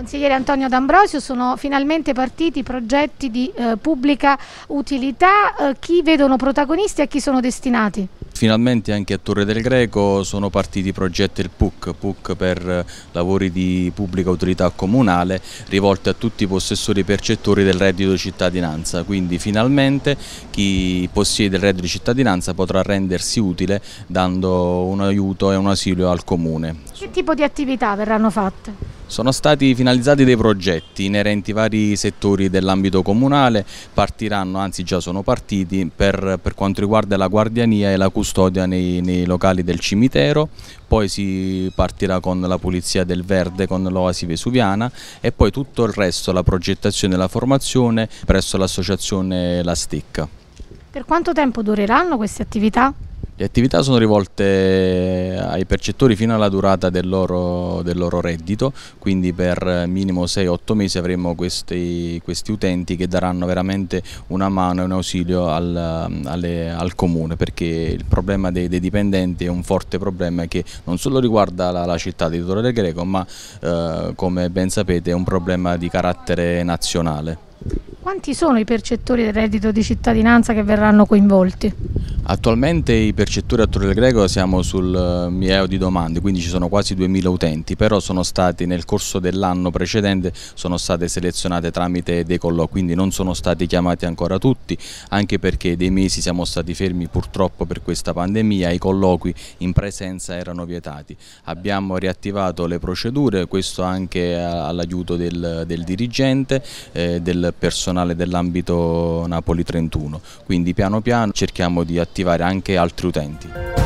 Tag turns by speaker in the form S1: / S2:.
S1: Consigliere Antonio D'Ambrosio, sono finalmente partiti i progetti di eh, pubblica utilità, eh, chi vedono protagonisti e a chi sono destinati?
S2: Finalmente anche a Torre del Greco sono partiti i progetti del PUC, PUC per eh, lavori di pubblica utilità comunale rivolti a tutti i possessori e percettori del reddito di cittadinanza, quindi finalmente chi possiede il reddito di cittadinanza potrà rendersi utile dando un aiuto e un asilo al comune.
S1: Che tipo di attività verranno fatte?
S2: Sono stati finalizzati dei progetti inerenti vari settori dell'ambito comunale, partiranno, anzi già sono partiti, per, per, quanto riguarda la guardiania e la custodia nei, nei, locali del cimitero, poi si partirà con la pulizia del verde, con l'oasi vesuviana e poi tutto il resto, la progettazione e la formazione presso l'associazione La Stecca.
S1: Per quanto tempo dureranno queste attività?
S2: Le attività sono rivolte ai percettori fino alla durata del loro, del loro reddito, quindi per minimo 6-8 mesi avremo questi, questi, utenti che daranno veramente una mano e un ausilio al, alle, al comune, perché il problema dei, dei, dipendenti è un forte problema che non solo riguarda la, la città di Tore del Greco, ma eh, come ben sapete è un problema di carattere nazionale.
S1: Quanti sono i percettori del reddito di cittadinanza che verranno coinvolti?
S2: Attualmente i percettori a Torre Greco siamo sul eh, migliaio di domande, quindi ci sono quasi 2000 utenti, però sono stati nel corso dell'anno precedente sono state selezionate tramite dei colloqui, quindi non sono stati chiamati ancora tutti, anche perché dei mesi siamo stati fermi purtroppo per questa pandemia, i colloqui in presenza erano vietati. Abbiamo riattivato le procedure, questo anche all'aiuto del, del, dirigente, eh, del personale dell'ambito Napoli 31, quindi piano piano cerchiamo di attivare attivare anche altri utenti.